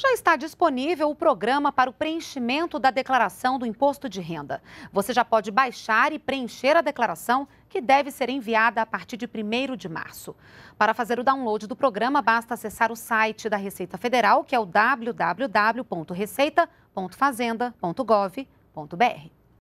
Já está disponível o programa para o preenchimento da declaração do imposto de renda. Você já pode baixar e preencher a declaração que deve ser enviada a partir de 1 de março. Para fazer o download do programa, basta acessar o site da Receita Federal, que é o www.receita.fazenda.gov.br.